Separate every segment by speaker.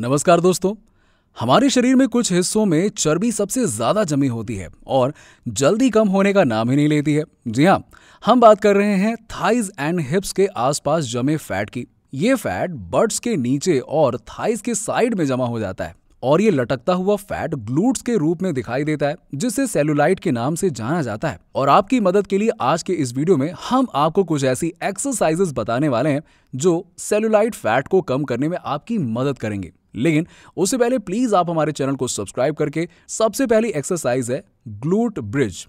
Speaker 1: नमस्कार दोस्तों हमारे शरीर में कुछ हिस्सों में चर्बी सबसे ज़्यादा जमी होती है और जल्दी कम होने का नाम ही नहीं लेती है जी हाँ हम बात कर रहे हैं थाइज एंड हिप्स के आसपास जमे फैट की ये फैट बर्ड्स के नीचे और थाइज के साइड में जमा हो जाता है और ये लटकता हुआ फैट ग्लूट्स के रूप में दिखाई देता है जिसे सेलुलाइट के नाम से जाना जाता है और आपकी मदद के लिए आज के इस वीडियो में हम आपको कुछ ऐसी एक्सरसाइजेस बताने वाले हैं जो सेलुलाइट फैट को कम करने में आपकी मदद करेंगे लेकिन उससे पहले प्लीज आप हमारे चैनल को सब्सक्राइब करके सबसे पहली एक्सरसाइज है ग्लूट ब्रिज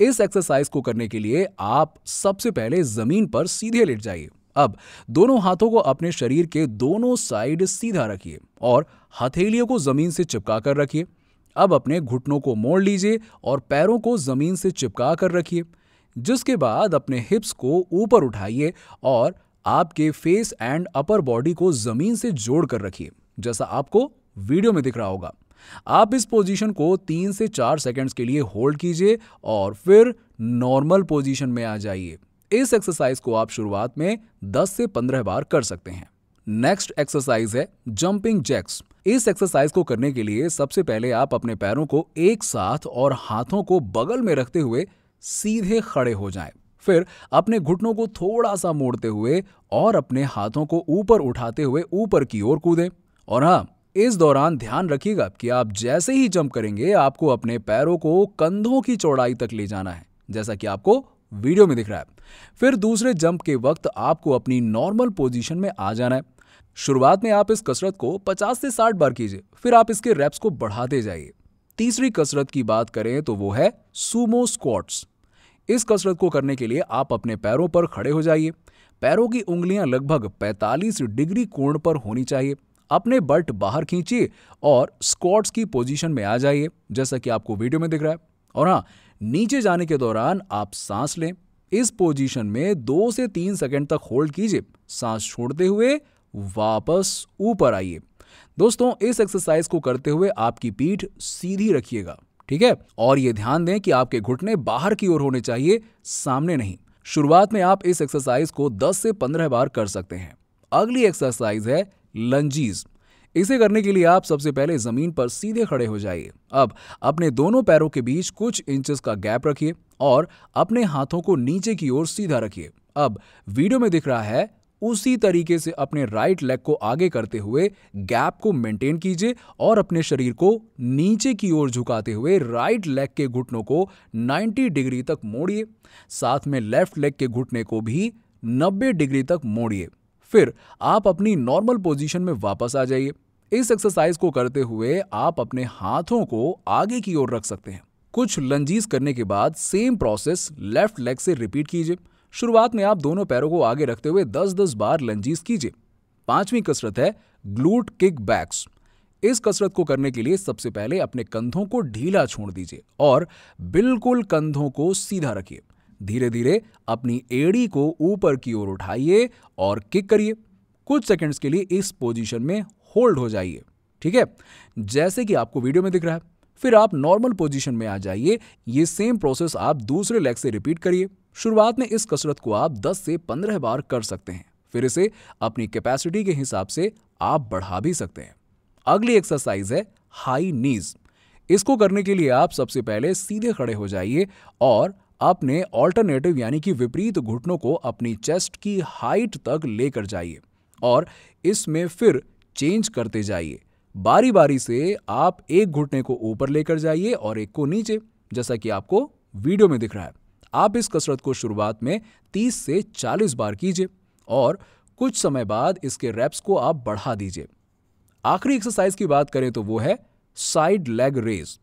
Speaker 1: इस एक्सरसाइज को करने के लिए आप सबसे पहले जमीन पर सीधे लेट जाइए अब दोनों हाथों को अपने शरीर के दोनों साइड सीधा रखिए और हथेलियों को जमीन से चिपका कर रखिए अब अपने घुटनों को मोड़ लीजिए और पैरों को जमीन से चिपका कर रखिए जिसके बाद अपने हिप्स को ऊपर उठाइए और आपके फेस एंड अपर बॉडी को जमीन से जोड़ कर रखिए जैसा आपको वीडियो में दिख रहा होगा आप इस पोजीशन को तीन से चार सेकंड्स के लिए होल्ड कीजिए और फिर नॉर्मल पोजीशन में आ जाइए इस एक्सरसाइज को आप शुरुआत में 10 से 15 बार कर सकते हैं नेक्स्ट एक्सरसाइज है जंपिंग जैक्स इस एक्सरसाइज को करने के लिए सबसे पहले आप अपने पैरों को एक साथ और हाथों को बगल में रखते हुए सीधे खड़े हो जाएं। फिर अपने घुटनों को थोड़ा सा मोड़ते हुए और अपने हाथों को ऊपर उठाते हुए ऊपर की ओर कूदें और हाँ इस दौरान ध्यान रखिएगा कि आप जैसे ही जंप करेंगे आपको अपने पैरों को कंधों की चौड़ाई तक ले जाना है जैसा कि आपको वीडियो में दिख रहा है फिर दूसरे जंप के वक्त आपको अपनी नॉर्मल पोजीशन में आ जाना है शुरुआत में आप इस कसरत को 50 से 60 बार कीजिए फिर आप इसके रेप्स को बढ़ाते जाइए तीसरी कसरत की बात करें तो वो है सुमो स्क्वाट्स इस कसरत को करने के लिए आप अपने पैरों पर खड़े हो जाइए पैरों की उंगलियां लगभग 45 डिग्री कोण पर होनी चाहिए अपने बल्ट बाहर खींचिए और स्क्वाट्स की पोजीशन में आ जाइए जैसा कि आपको वीडियो में दिख रहा है और हाँ नीचे जाने के दौरान आप सांस लें इस पोजीशन में दो से तीन सेकंड तक होल्ड कीजिए सांस छोड़ते हुए वापस ऊपर आइए दोस्तों इस एक्सरसाइज को करते हुए आपकी पीठ सीधी रखिएगा ठीक है और ये ध्यान दें कि आपके घुटने बाहर की ओर होने चाहिए सामने नहीं शुरुआत में आप इस एक्सरसाइज को 10 से 15 बार कर सकते हैं अगली एक्सरसाइज है लंजीज इसे करने के लिए आप सबसे पहले ज़मीन पर सीधे खड़े हो जाइए अब अपने दोनों पैरों के बीच कुछ इंचेस का गैप रखिए और अपने हाथों को नीचे की ओर सीधा रखिए अब वीडियो में दिख रहा है उसी तरीके से अपने राइट लेग को आगे करते हुए गैप को मेंटेन कीजिए और अपने शरीर को नीचे की ओर झुकाते हुए राइट लेग के घुटनों को 90 डिग्री तक मोड़िए साथ में लेफ्ट लेग के घुटने को भी 90 डिग्री तक मोड़िए फिर आप अपनी नॉर्मल पोजीशन में वापस आ जाइए इस एक्सरसाइज को करते हुए आप अपने हाथों को आगे की ओर रख सकते हैं कुछ लंजीज करने के बाद सेम प्रोसेस लेफ्ट लेग से रिपीट कीजिए शुरुआत में आप दोनों पैरों को आगे रखते हुए 10-10 बार लंजीज कीजिए पांचवी कसरत है ग्लूट किक बैक्स इस कसरत को करने के लिए सबसे पहले अपने कंधों को ढीला छोड़ दीजिए और बिल्कुल कंधों को सीधा रखिए धीरे धीरे अपनी एड़ी को ऊपर की ओर उठाइए और किक करिए कुछ सेकंड्स के लिए इस पोजीशन में होल्ड हो जाइए ठीक है जैसे कि आपको वीडियो में दिख रहा है फिर आप नॉर्मल पोजीशन में आ जाइए ये सेम प्रोसेस आप दूसरे लेग से रिपीट करिए शुरुआत में इस कसरत को आप 10 से 15 बार कर सकते हैं फिर इसे अपनी कैपेसिटी के हिसाब से आप बढ़ा भी सकते हैं अगली एक्सरसाइज है हाई नीज इसको करने के लिए आप सबसे पहले सीधे खड़े हो जाइए और अपने ऑल्टरनेटिव यानी कि विपरीत घुटनों को अपनी चेस्ट की हाइट तक लेकर जाइए और इसमें फिर चेंज करते जाइए बारी बारी से आप एक घुटने को ऊपर लेकर जाइए और एक को नीचे जैसा कि आपको वीडियो में दिख रहा है आप इस कसरत को शुरुआत में 30 से 40 बार कीजिए और कुछ समय बाद इसके रैप्स को आप बढ़ा दीजिए आखिरी एक्सरसाइज की बात करें तो वो है साइड लेग रेज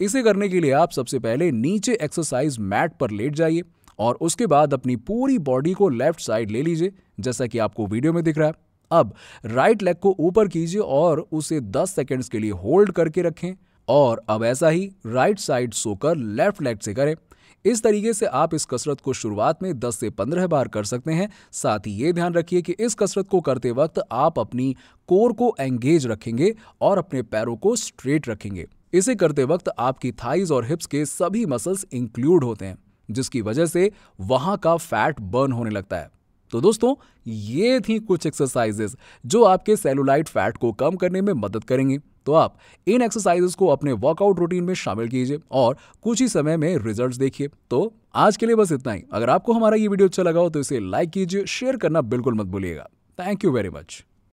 Speaker 1: इसे करने के लिए आप सबसे पहले नीचे एक्सरसाइज मैट पर लेट जाइए और उसके बाद अपनी पूरी बॉडी को लेफ्ट साइड ले लीजिए जैसा कि आपको वीडियो में दिख रहा है अब राइट लेग को ऊपर कीजिए और उसे 10 सेकेंड्स के लिए होल्ड करके रखें और अब ऐसा ही राइट साइड सोकर लेफ्ट लेग से करें इस तरीके से आप इस कसरत को शुरुआत में 10 से 15 बार कर सकते हैं साथ ही ये ध्यान रखिए कि इस कसरत को करते वक्त आप अपनी कोर को एंगेज रखेंगे और अपने पैरों को स्ट्रेट रखेंगे इसे करते वक्त आपकी थाइज और हिप्स के सभी मसल्स इंक्लूड होते हैं जिसकी वजह से वहां का फैट बर्न होने लगता है तो दोस्तों ये थी कुछ एक्सरसाइजेस जो आपके सेलुलाइट फैट को कम करने में मदद करेंगी तो आप इन एक्सरसाइजेस को अपने वर्कआउट रूटीन में शामिल कीजिए और कुछ ही समय में रिजल्ट्स देखिए तो आज के लिए बस इतना ही अगर आपको हमारा ये वीडियो अच्छा लगा हो तो इसे लाइक कीजिए शेयर करना बिल्कुल मत भूलिएगा थैंक यू वेरी मच